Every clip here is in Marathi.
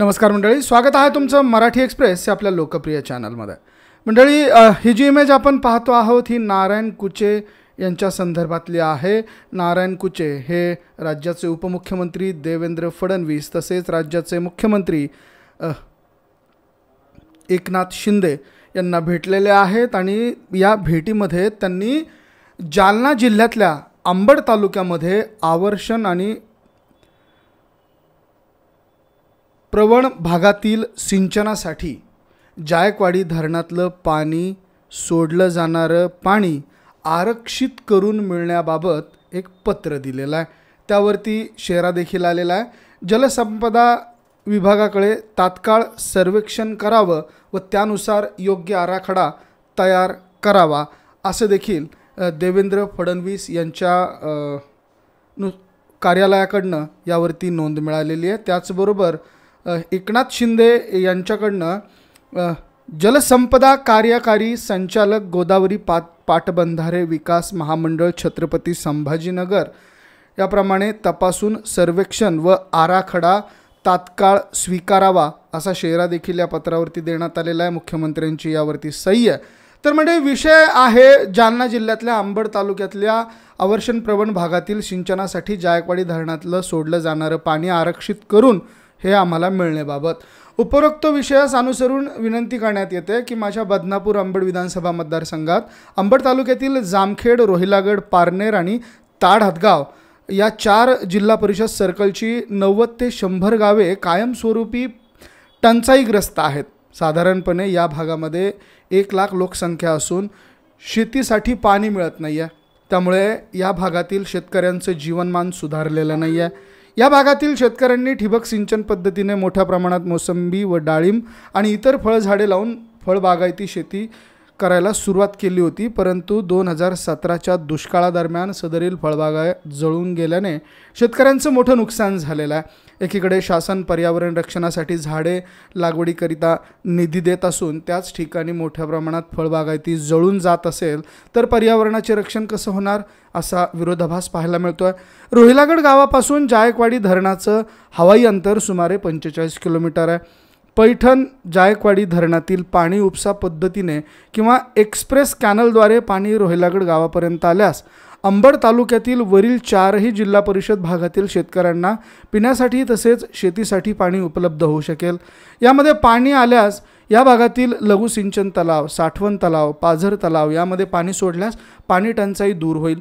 नमस्कार मंडळी स्वागत आहे तुमचं मराठी एक्सप्रेस या आपल्या लोकप्रिय चॅनलमध्ये मंडळी ही जी इमेज आपण पाहतो आहोत ही नारायण कुचे यांच्या संदर्भातली आहे नारायण कुचे हे राज्याचे उपमुख्यमंत्री देवेंद्र फडणवीस तसेच राज्याचे मुख्यमंत्री एकनाथ शिंदे यांना भेटलेले आहेत आणि या भेटीमध्ये त्यांनी जालना जिल्ह्यातल्या आंबड तालुक्यामध्ये आवर्षण आणि प्रवण भागातील सिंचनासाठी जायकवाडी धरणातलं पाणी सोडलं जाणारं पाणी आरक्षित करून मिळण्याबाबत एक पत्र दिलेलं आहे त्यावरती शेरा देखील आलेला आहे जलसंपदा विभागाकडे तात्काळ सर्वेक्षण करावं व त्यानुसार योग्य आराखडा तयार करावा असं देखील देवेंद्र फडणवीस यांच्या नु कार्यालयाकडनं यावरती नोंद मिळालेली आहे त्याचबरोबर एकनाथ शिंदे यांच्याकडनं जलसंपदा कार्यकारी संचालक गोदावरी पा पाटबंधारे विकास महामंडळ छत्रपती संभाजीनगर याप्रमाणे तपासून सर्वेक्षण व आराखडा तात्काळ स्वीकारावा असा शेरा देखील या पत्रावरती देण्यात आलेला आहे मुख्यमंत्र्यांची यावरती सही आहे तर म्हणजे विषय आहे जालना जिल्ह्यातल्या अंबड तालुक्यातल्या आवर्षण प्रवण भागातील सिंचनासाठी जायकवाडी धरणातलं सोडलं जाणारं पाणी आरक्षित करून हे आम्हाला मिळणेबाबत उपरोक्त विषयास अनुसरून विनंती करण्यात येते की माझ्या बदनापूर अंबड विधानसभा मतदारसंघात अंबड तालुक्यातील जामखेड रोहिलागड पारनेर आणि ताड हदगाव या चार जिल्हा परिषद सर्कलची नव्वद ते शंभर गावे कायमस्वरूपी टंचाईग्रस्त आहेत साधारणपणे या भागामध्ये एक लाख लोकसंख्या असून शेतीसाठी पाणी मिळत नाही आहे त्यामुळे या भागातील शेतकऱ्यांचं जीवनमान सुधारलेलं नाही आहे या भागातील शेतकऱ्यांनी ठिबक सिंचन पद्धतीने मोठ्या प्रमाणात मोसंबी व डाळिंब आणि इतर फळझाडे लावून फळबागायती शेती करायला सुरुवात केली होती परंतु दोन हजार सतराच्या दुष्काळादरम्यान सदरील फळबागा जळून गेल्याने शेतकऱ्यांचं मोठं नुकसान झालेलं आहे एकीकडे शासन पर्यावरण रक्षणासाठी झाडे लागवडीकरिता निधी देत असून त्याच ठिकाणी मोठ्या प्रमाणात फळबागायती जळून जात असेल तर पर्यावरणाचे रक्षण कसं होणार असा विरोधाभास पाहायला मिळतो आहे रोहिलागड गावापासून जायकवाडी धरणाचं हवाई अंतर सुमारे पंचेचाळीस किलोमीटर आहे पैठण जायकवाडी धरणातील पाणी उपसा पद्धतीने किंवा एक्सप्रेस कॅनलद्वारे पाणी रोहिलागड गावापर्यंत आल्यास अंबड तालुक्यातील वरील चारही जिल्हा परिषद भागातील शेतकऱ्यांना पिण्यासाठी तसेच शेतीसाठी पाणी उपलब्ध होऊ शकेल यामध्ये पाणी आल्यास या भागातील लघुसिंचन तलाव साठवण तलाव पाझर तलाव यामध्ये पाणी सोडल्यास पाणी टंचाई दूर होईल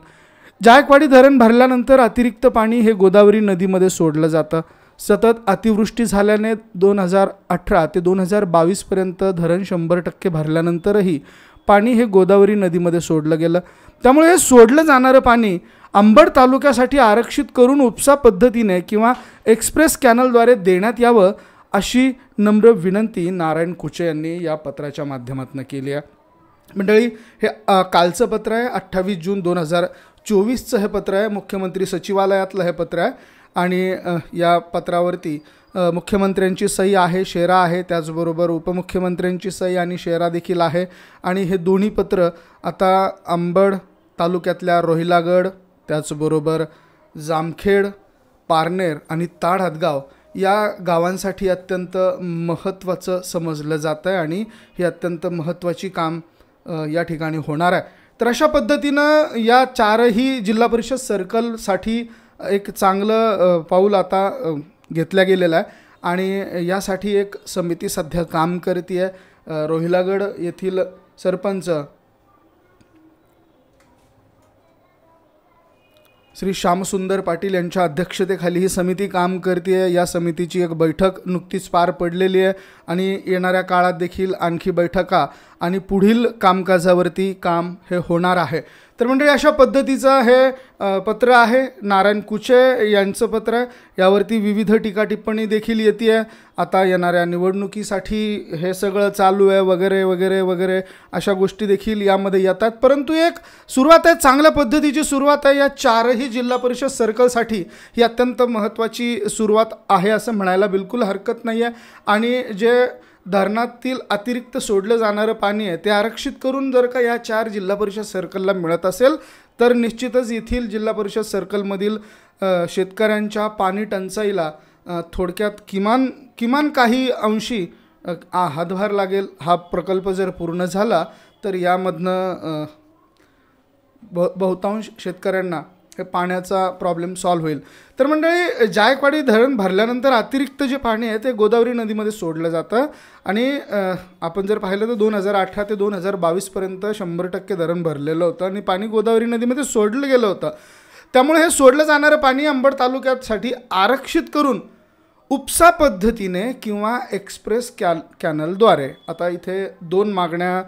जायकवाडी धरण भरल्यानंतर अतिरिक्त पाणी हे गोदावरी नदीमध्ये सोडलं जातं सतत अतिवृष्टी झाल्याने दोन हजार अठरा ते दोन हजार बावीसपर्यंत धरण शंभर टक्के भरल्यानंतरही पाणी हे गोदावरी नदीमध्ये सोडलं गेलं त्यामुळे हे सोडलं जाणारं पाणी अंबड तालुक्यासाठी आरक्षित करून उपसा पद्धतीने किंवा एक्सप्रेस कॅनलद्वारे देण्यात यावं अशी नम्र विनंती नारायण कुचे यांनी या पत्राच्या माध्यमातून केली आहे मंडळी हे कालचं पत्र आहे अठ्ठावीस जून दोन हजार चोवीसचं हे पत्र आहे मुख्यमंत्री सचिवालयातलं हे पत्र आहे आणि या पत्रावरती मुख्यमंत्र्यांची सही आहे शेरा आहे त्याचबरोबर उपमुख्यमंत्र्यांची सही आणि शेरा देखील आहे आणि हे दोन्ही पत्र आता आंबड तालुक्यातल्या रोहिलागड त्याचबरोबर जामखेड पारनेर आणि ताड हातगाव या गावांसाठी अत्यंत महत्त्वाचं समजलं जातं आहे आणि ही अत्यंत महत्त्वाची काम या ठिकाणी होणार आहे तर अशा पद्धतीनं या चारही जिल्हा परिषद सर्कलसाठी एक चांगलं पाऊल आता घेतल्या गेलेलं आहे आणि यासाठी एक समिती सध्या काम करते आहे रोहिलागड येथील सरपंच श्री श्यामसुंदर पाटील यांच्या अध्यक्षतेखाली ही समिती काम करते आहे या समितीची एक बैठक नुकतीच पार पडलेली आहे आणि येणाऱ्या काळात देखील आणखी बैठका आणि पुढील कामकाजावरती काम हे होणार आहे तर म्हणजे अशा पद्धतीचं हे पत्र आहे नारायण कुचे यांचं पत्र आहे यावरती विविध टीका टिप्पणी देखील येते आहे आता येणाऱ्या निवडणुकीसाठी हे सगळं चालू आहे वगैरे वगैरे वगैरे अशा गोष्टी देखील यामध्ये येतात परंतु एक सुरुवात आहे चांगल्या पद्धतीची सुरुवात आहे या चारही जिल्हा परिषद सर्कलसाठी ही अत्यंत महत्त्वाची सुरुवात आहे असं म्हणायला बिलकुल हरकत नाही आहे आणि जे धरणातील अतिरिक्त सोडलं जाणारं पाणी आहे ते आरक्षित करून जर का या चार जिल्हा परिषद सर्कलला मिळत असेल तर निश्चितच येथील जिल्हा परिषद सर्कलमधील शेतकऱ्यांच्या पाणी टंचाईला थोडक्यात किमान किमान काही अंशी हातभार लागेल हा प्रकल्प जर पूर्ण झाला तर यामधनं ब बहुतांश शेतकऱ्यांना पाण्याचा प्रॉब्लेम सॉल्व्ह होईल तर मंडळी जायकवाडी धरण भरल्यानंतर अतिरिक्त जे पाणी आहे ते गोदावरी नदीमध्ये सोडलं जातं आणि आपण जर पाहिलं तर दोन हजार अठरा ते दोन हजार बावीसपर्यंत शंभर टक्के धरण भरलेलं होतं आणि पाणी गोदावरी नदीमध्ये सोडलं गेलं होतं त्यामुळे हे सोडलं जाणारं पाणी अंबड तालुक्यासाठी आरक्षित करून उपसा पद्धतीने किंवा एक्सप्रेस कॅ कॅनलद्वारे आता इथे दोन मागण्या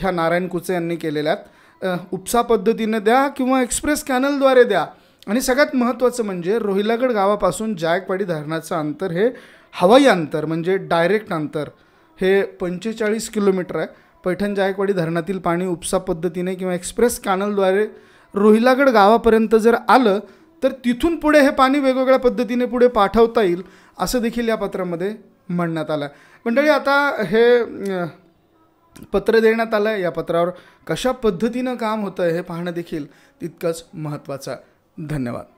ह्या नारायण कुचे यांनी केलेल्या आहेत उपसा पद्धतीने द्या किंवा एक्सप्रेस कॅनलद्वारे द्या आणि सगळ्यात महत्त्वाचं म्हणजे रोहिलागड गावापासून जायकवाडी धरणाचं अंतर हे हवाई अंतर म्हणजे डायरेक्ट अंतर हे पंचेचाळीस किलोमीटर आहे पैठण जायकवाडी धरणातील पाणी उपसा पद्धतीने किंवा एक्सप्रेस कॅनलद्वारे रोहिलागड गावापर्यंत जर आलं तर तिथून पुढे हे पाणी वेगवेगळ्या पद्धतीने पुढे पाठवता येईल असं देखील या पत्रामध्ये म्हणण्यात आलं आहे मंडळी आता हे पत्र देण्यात आलं आहे या पत्रावर कशा पद्धतीनं काम होतं हे पाहणं देखील तितकंच महत्त्वाचं धन्यवाद